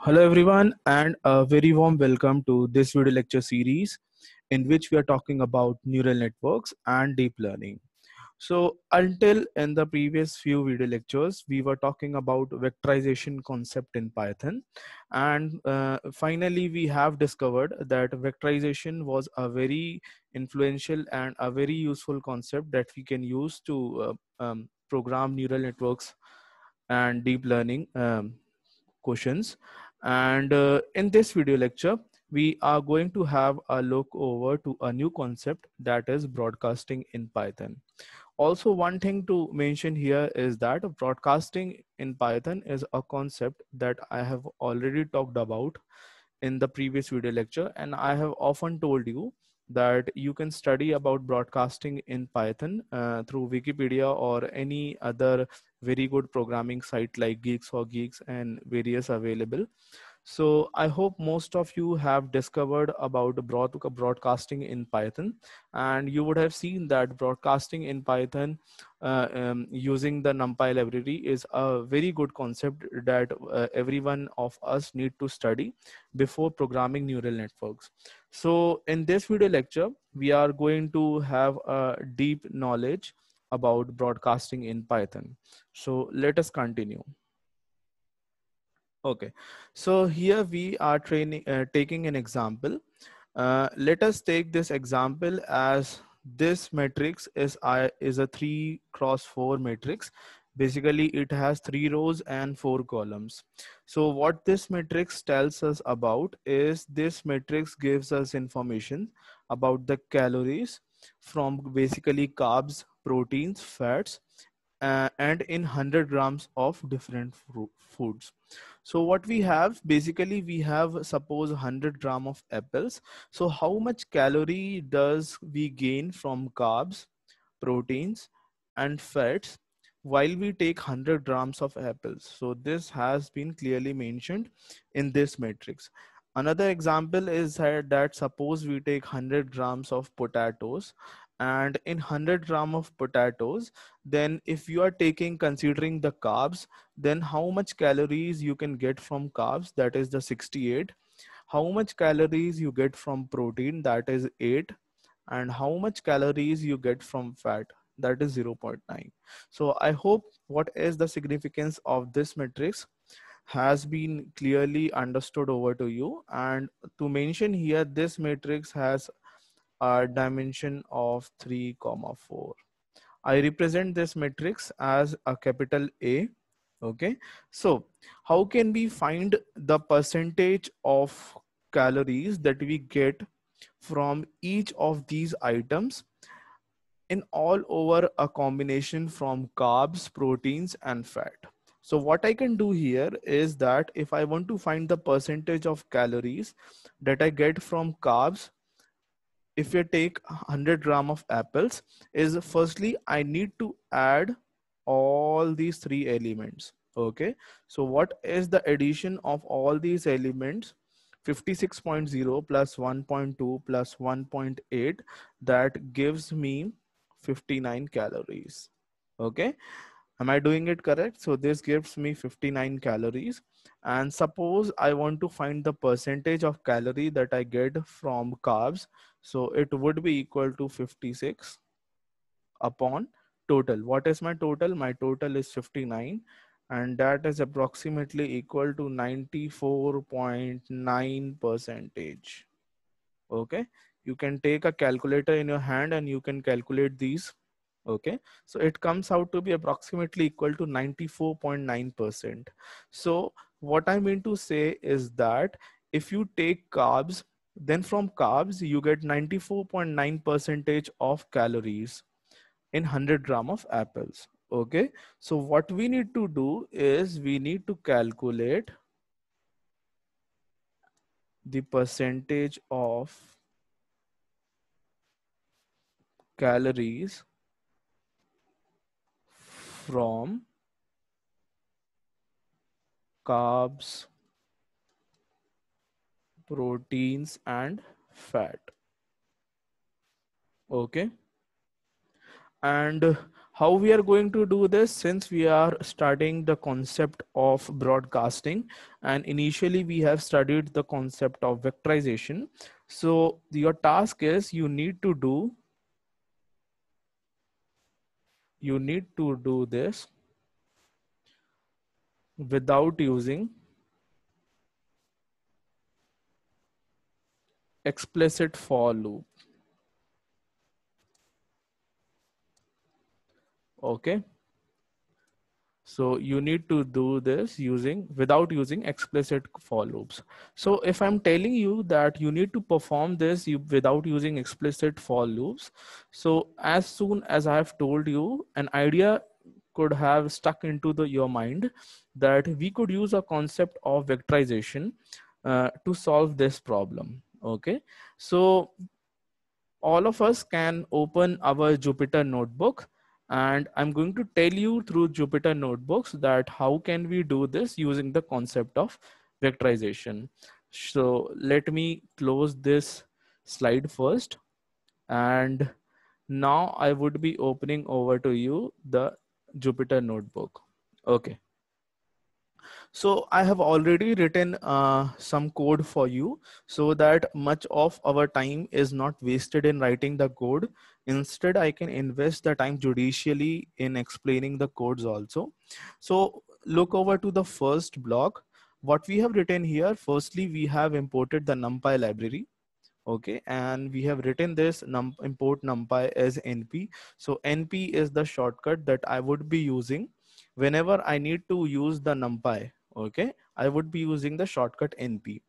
Hello everyone and a very warm welcome to this video lecture series in which we are talking about neural networks and deep learning. So until in the previous few video lectures, we were talking about vectorization concept in Python. And uh, finally, we have discovered that vectorization was a very influential and a very useful concept that we can use to uh, um, program neural networks and deep learning um, questions and uh, in this video lecture, we are going to have a look over to a new concept that is broadcasting in Python. Also, one thing to mention here is that broadcasting in Python is a concept that I have already talked about in the previous video lecture. And I have often told you that you can study about broadcasting in Python uh, through Wikipedia or any other very good programming site like geeks for geeks and various available so i hope most of you have discovered about broadcasting in python and you would have seen that broadcasting in python uh, um, using the numpy library is a very good concept that uh, everyone of us need to study before programming neural networks so in this video lecture we are going to have a deep knowledge about broadcasting in Python. So let us continue. Okay, so here we are training, uh, taking an example. Uh, let us take this example as this matrix is, is a three cross four matrix. Basically, it has three rows and four columns. So what this matrix tells us about is this matrix gives us information about the calories, from basically carbs, proteins, fats, uh, and in 100 grams of different foods so what we have basically we have suppose 100 gram of apples so how much calorie does we gain from carbs proteins and fats while we take 100 grams of apples so this has been clearly mentioned in this matrix Another example is that suppose we take 100 grams of potatoes and in 100 gram of potatoes then if you are taking considering the carbs then how much calories you can get from carbs that is the 68 how much calories you get from protein that is 8 and how much calories you get from fat that is 0.9 so i hope what is the significance of this matrix has been clearly understood over to you. And to mention here, this matrix has a dimension of 3 comma 4. I represent this matrix as a capital A. Okay. So how can we find the percentage of calories that we get from each of these items in all over a combination from carbs, proteins, and fat. So what I can do here is that if I want to find the percentage of calories that I get from carbs, if you take 100 gram of apples is firstly, I need to add all these three elements. Okay. So what is the addition of all these elements? 56.0 plus 1.2 plus 1.8 that gives me 59 calories. Okay am i doing it correct so this gives me 59 calories and suppose i want to find the percentage of calorie that i get from carbs so it would be equal to 56 upon total what is my total my total is 59 and that is approximately equal to 94.9 percentage okay you can take a calculator in your hand and you can calculate these okay so it comes out to be approximately equal to 94.9% so what i mean to say is that if you take carbs then from carbs you get 94.9 percentage of calories in 100 gram of apples okay so what we need to do is we need to calculate the percentage of calories from carbs, proteins and fat. Okay. And how we are going to do this since we are studying the concept of broadcasting and initially we have studied the concept of vectorization so your task is you need to do you need to do this without using explicit for loop. Okay. So you need to do this using without using explicit for loops. So if I'm telling you that you need to perform this without using explicit for loops. So as soon as I've told you an idea could have stuck into the, your mind that we could use a concept of vectorization uh, to solve this problem. Okay. So all of us can open our Jupyter notebook and i'm going to tell you through jupyter notebooks that how can we do this using the concept of vectorization so let me close this slide first and now i would be opening over to you the jupyter notebook okay so I have already written uh, some code for you so that much of our time is not wasted in writing the code. Instead, I can invest the time judicially in explaining the codes also. So look over to the first block. What we have written here, firstly, we have imported the NumPy library okay and we have written this num import numpy as np so np is the shortcut that i would be using whenever i need to use the numpy okay i would be using the shortcut np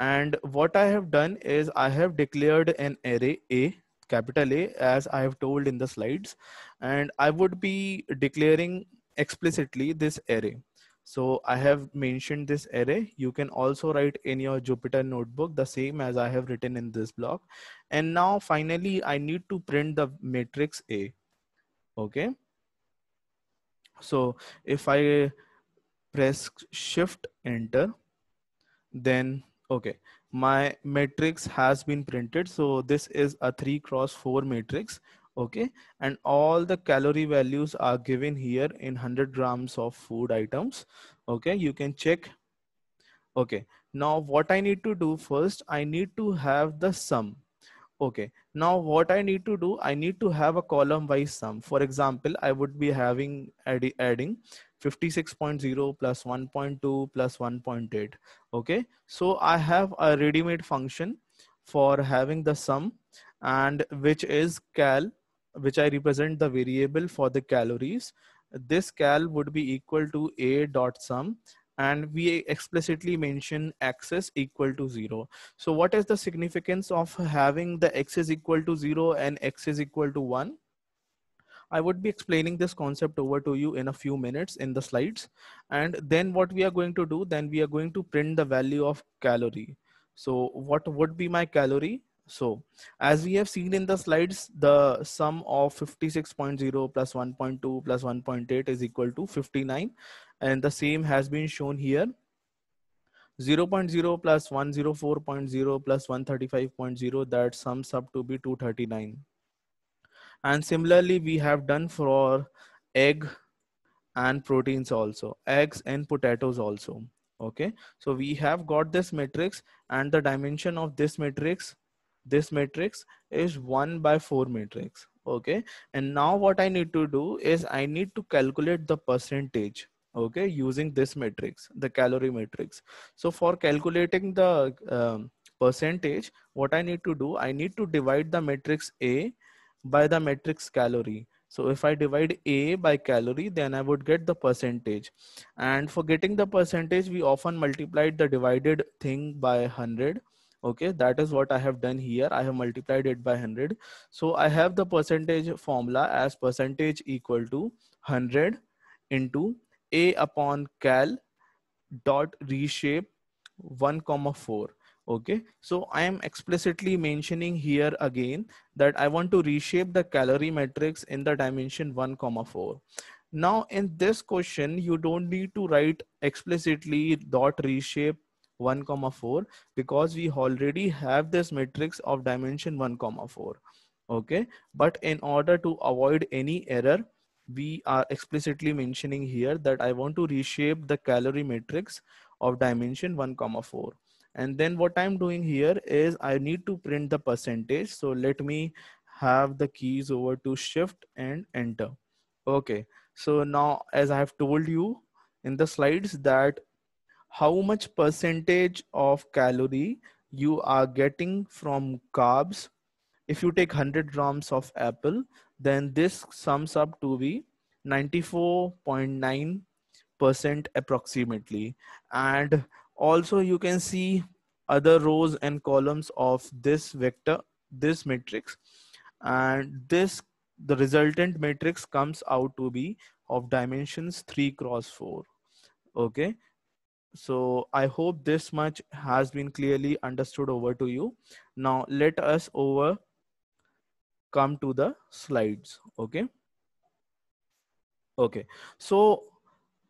and what i have done is i have declared an array a capital a as i have told in the slides and i would be declaring explicitly this array so i have mentioned this array you can also write in your jupyter notebook the same as i have written in this block and now finally i need to print the matrix a okay so if i press shift enter then okay my matrix has been printed so this is a 3 cross 4 matrix okay and all the calorie values are given here in 100 grams of food items okay you can check okay now what i need to do first i need to have the sum okay now what i need to do i need to have a column wise sum for example i would be having adding 56.0 plus 1.2 plus 1.8 okay so i have a ready-made function for having the sum and which is cal which i represent the variable for the calories this cal would be equal to a dot sum and we explicitly mention x is equal to 0. So what is the significance of having the x is equal to 0 and x is equal to 1? I would be explaining this concept over to you in a few minutes in the slides. And then what we are going to do, then we are going to print the value of calorie. So what would be my calorie? So as we have seen in the slides, the sum of 56.0 plus 1.2 plus 1.8 is equal to 59. And the same has been shown here. 0, 0.0 plus 104.0 plus 135.0 that sums up to be 239 and similarly we have done for egg and proteins also eggs and potatoes also okay so we have got this matrix and the dimension of this matrix this matrix is 1 by 4 matrix okay and now what i need to do is i need to calculate the percentage okay using this matrix the calorie matrix so for calculating the um, percentage what i need to do i need to divide the matrix a by the matrix calorie. So if I divide A by calorie, then I would get the percentage. And for getting the percentage, we often multiplied the divided thing by 100. Okay, that is what I have done here. I have multiplied it by 100. So I have the percentage formula as percentage equal to 100 into A upon cal dot reshape 1 comma 4 okay so i am explicitly mentioning here again that i want to reshape the calorie matrix in the dimension 1 comma 4 now in this question you don't need to write explicitly dot reshape 1 comma 4 because we already have this matrix of dimension 1 comma 4 okay but in order to avoid any error we are explicitly mentioning here that i want to reshape the calorie matrix of dimension 1 comma 4 and then what I'm doing here is I need to print the percentage. So let me have the keys over to shift and enter. Okay. So now as I have told you in the slides that how much percentage of calorie you are getting from carbs. If you take 100 grams of apple, then this sums up to be 94.9% approximately. And also you can see other rows and columns of this vector this matrix and this the resultant matrix comes out to be of dimensions 3 cross 4 okay so i hope this much has been clearly understood over to you now let us over come to the slides okay okay so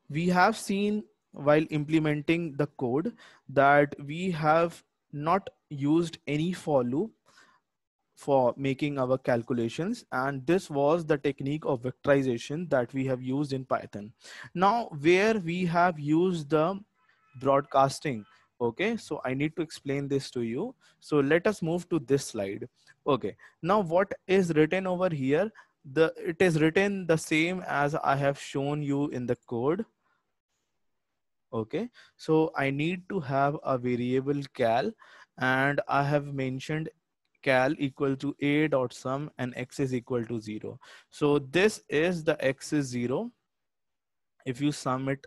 we have seen while implementing the code that we have not used any for loop for making our calculations and this was the technique of vectorization that we have used in python now where we have used the broadcasting okay so i need to explain this to you so let us move to this slide okay now what is written over here the it is written the same as i have shown you in the code okay so i need to have a variable cal and i have mentioned cal equal to a dot sum and x is equal to 0 so this is the x is 0 if you sum it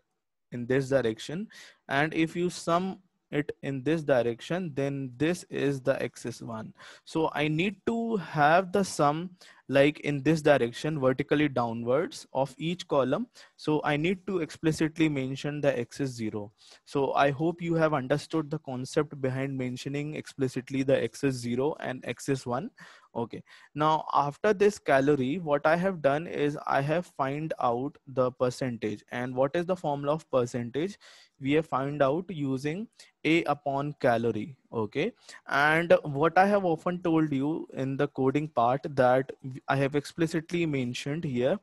in this direction and if you sum it in this direction then this is the x is 1 so i need to have the sum like in this direction vertically downwards of each column so i need to explicitly mention the x is 0 so i hope you have understood the concept behind mentioning explicitly the x is 0 and x is 1 okay now after this calorie what i have done is i have find out the percentage and what is the formula of percentage we have find out using a upon calorie okay and what i have often told you in the coding part that i have explicitly mentioned here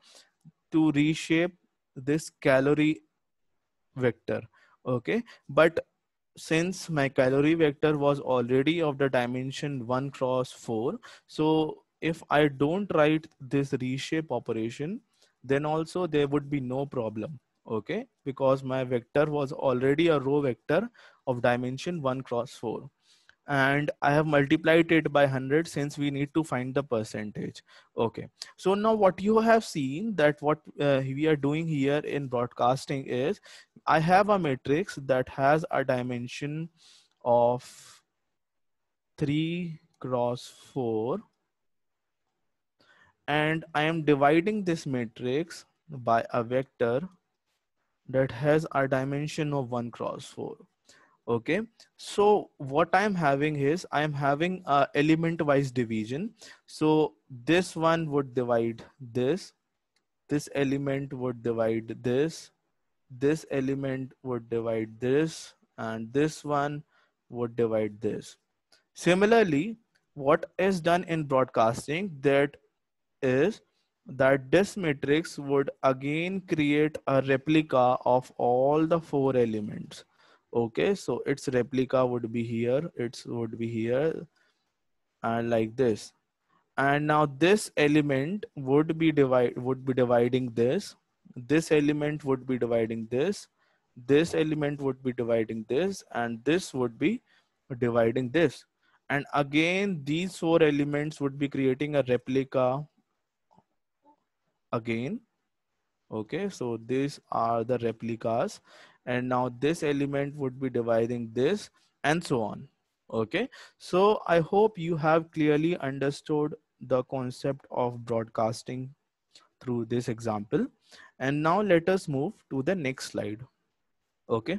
to reshape this calorie vector okay but since my calorie vector was already of the dimension 1 cross 4 so if i don't write this reshape operation then also there would be no problem okay because my vector was already a row vector of dimension 1 cross 4 and i have multiplied it by 100 since we need to find the percentage okay so now what you have seen that what uh, we are doing here in broadcasting is i have a matrix that has a dimension of 3 cross 4 and i am dividing this matrix by a vector that has a dimension of 1 cross 4 okay so what i'm having is i'm having a element wise division so this one would divide this this element would divide this this element would divide this and this one would divide this similarly what is done in broadcasting that is that this matrix would again create a replica of all the four elements okay so its replica would be here its would be here and like this and now this element would be divide would be dividing this this element would be dividing this this element would be dividing this and this would be dividing this and again these four elements would be creating a replica again okay so these are the replicas and now this element would be dividing this and so on okay so i hope you have clearly understood the concept of broadcasting through this example and now let us move to the next slide okay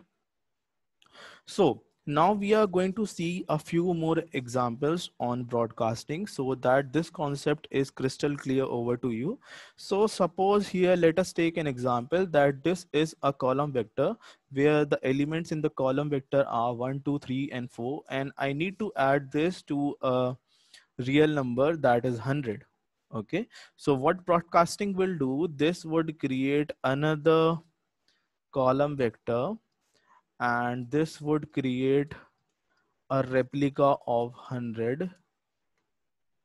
so now we are going to see a few more examples on broadcasting so that this concept is crystal clear over to you. So suppose here, let us take an example that this is a column vector where the elements in the column vector are one, two, three, and 4. And I need to add this to a real number that is 100. Okay. So what broadcasting will do, this would create another column vector and this would create a replica of 100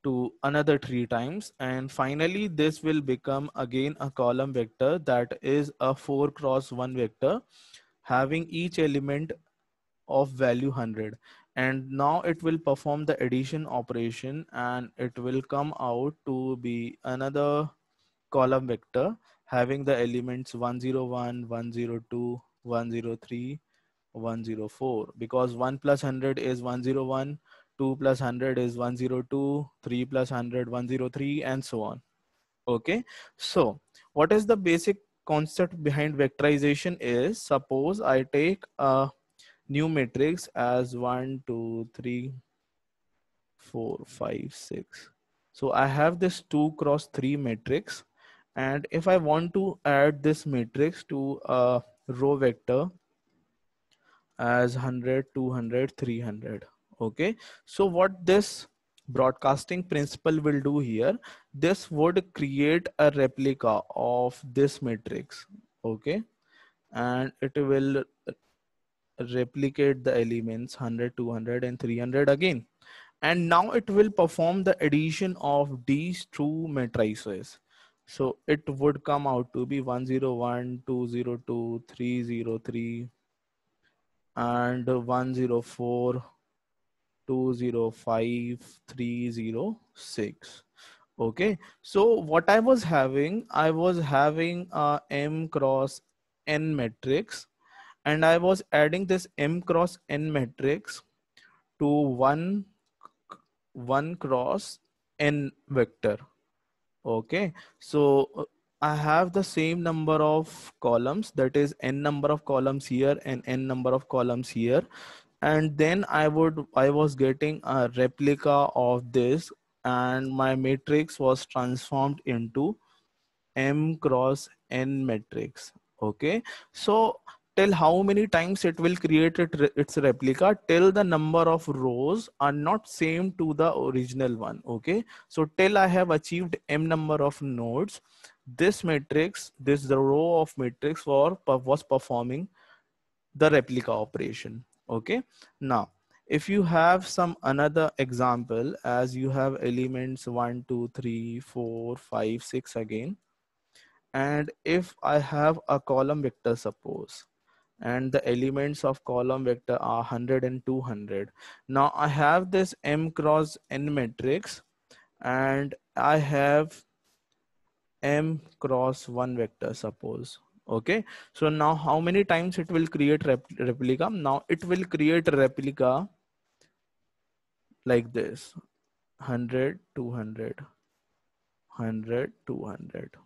to another three times and finally this will become again a column vector that is a 4 cross 1 vector having each element of value 100 and now it will perform the addition operation and it will come out to be another column vector having the elements 101 102 103 104 because 1 plus 100 is 101 2 plus 100 is 102 3 plus 100 103 and so on okay so what is the basic concept behind vectorization is suppose i take a new matrix as 1 2 3 4 5 6 so i have this 2 cross 3 matrix and if i want to add this matrix to a row vector as 100 200 300 okay so what this broadcasting principle will do here this would create a replica of this matrix okay and it will replicate the elements 100 200 and 300 again and now it will perform the addition of these two matrices so it would come out to be 101 202 303 and one zero four, two zero five three zero six. okay so what i was having i was having a uh, m cross n matrix and i was adding this m cross n matrix to one one cross n vector okay so uh, I have the same number of columns that is n number of columns here and n number of columns here and then I would I was getting a replica of this and my matrix was transformed into m cross n matrix okay so till how many times it will create it, its replica till the number of rows are not same to the original one okay so till i have achieved m number of nodes this matrix, this the row of matrix for, was performing the replica operation. Okay. Now, if you have some another example, as you have elements one, two, three, four, five, six again, and if I have a column vector, suppose, and the elements of column vector are 100 and 200. Now I have this m cross n matrix and I have m cross 1 vector suppose okay so now how many times it will create rep replica now it will create replica like this 100 200 100 200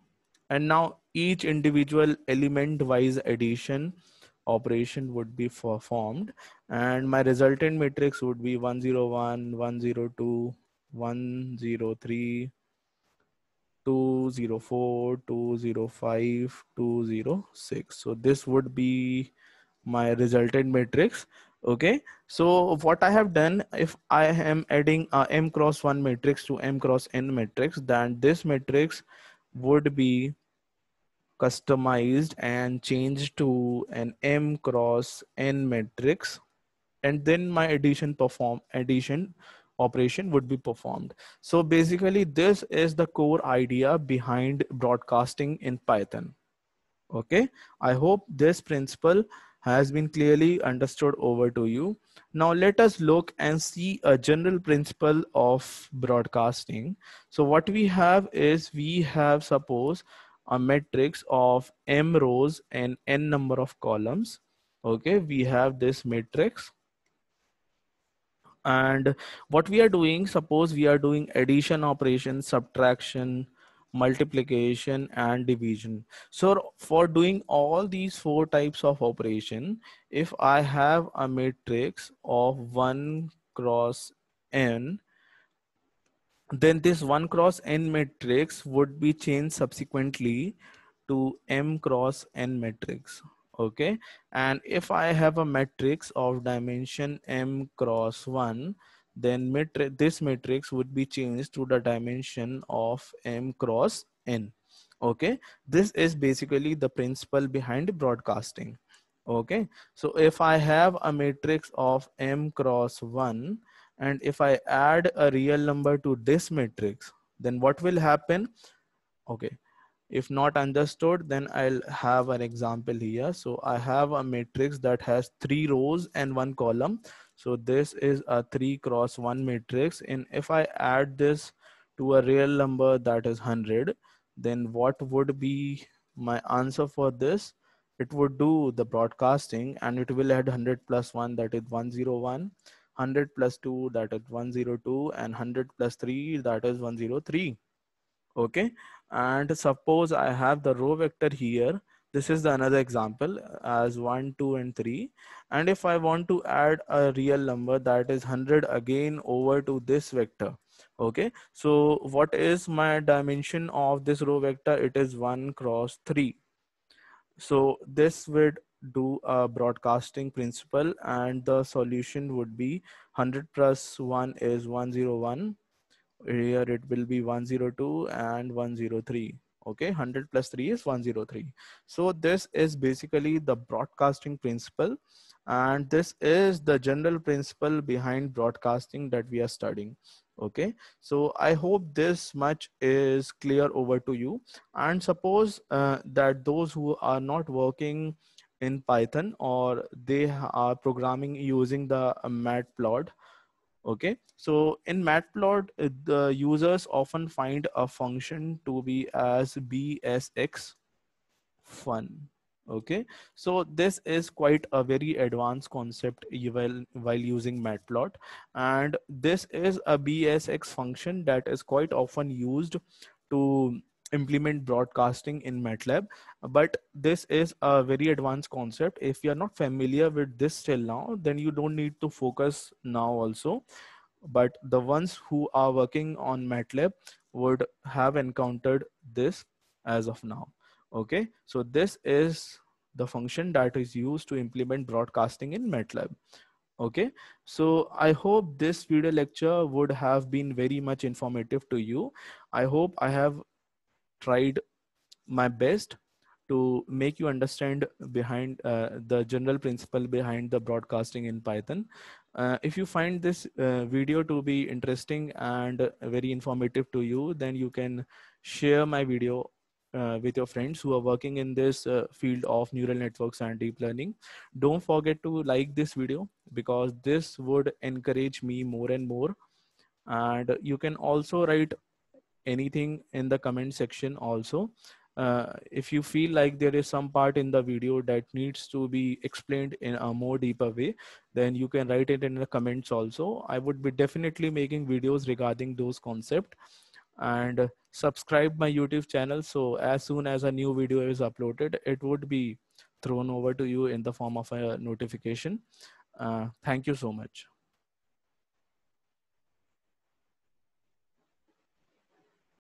and now each individual element wise addition operation would be performed and my resultant matrix would be 101 102 103 204, 205, 206. So this would be my resultant matrix. Okay. So what I have done, if I am adding a m cross one matrix to m cross n matrix, then this matrix would be customized and changed to an m cross n matrix. And then my addition perform addition operation would be performed. So basically this is the core idea behind broadcasting in Python. Okay, I hope this principle has been clearly understood over to you. Now let us look and see a general principle of broadcasting. So what we have is we have suppose a matrix of m rows and n number of columns. Okay, we have this matrix and what we are doing suppose we are doing addition operation subtraction multiplication and division so for doing all these four types of operation if i have a matrix of 1 cross n then this 1 cross n matrix would be changed subsequently to m cross n matrix okay and if i have a matrix of dimension m cross 1 then this matrix would be changed to the dimension of m cross n okay this is basically the principle behind broadcasting okay so if i have a matrix of m cross 1 and if i add a real number to this matrix then what will happen okay if not understood, then I'll have an example here. So I have a matrix that has three rows and one column. So this is a three cross one matrix. And if I add this to a real number that is 100, then what would be my answer for this? It would do the broadcasting and it will add 100 plus one that is 101. 100 plus 2 that is 102 and 100 plus 3 that is 103 okay and suppose i have the row vector here this is the another example as 1 2 and 3 and if i want to add a real number that is 100 again over to this vector okay so what is my dimension of this row vector it is 1 cross 3 so this would do a broadcasting principle and the solution would be 100 plus 1 is 101 here it will be 102 and 103 okay 100 plus 3 is 103 so this is basically the broadcasting principle and this is the general principle behind broadcasting that we are studying okay so i hope this much is clear over to you and suppose uh, that those who are not working in python or they are programming using the matplot okay so in matplot uh, the users often find a function to be as bsx fun okay so this is quite a very advanced concept while while using matplot and this is a bsx function that is quite often used to implement broadcasting in MATLAB. But this is a very advanced concept. If you're not familiar with this till now, then you don't need to focus now also. But the ones who are working on MATLAB would have encountered this as of now. Okay, so this is the function that is used to implement broadcasting in MATLAB okay so i hope this video lecture would have been very much informative to you i hope i have tried my best to make you understand behind uh, the general principle behind the broadcasting in Python. Uh, if you find this uh, video to be interesting and very informative to you, then you can share my video uh, with your friends who are working in this uh, field of neural networks and deep learning. Don't forget to like this video because this would encourage me more and more. And you can also write anything in the comment section also uh, if you feel like there is some part in the video that needs to be explained in a more deeper way then you can write it in the comments also i would be definitely making videos regarding those concept and subscribe my youtube channel so as soon as a new video is uploaded it would be thrown over to you in the form of a notification uh, thank you so much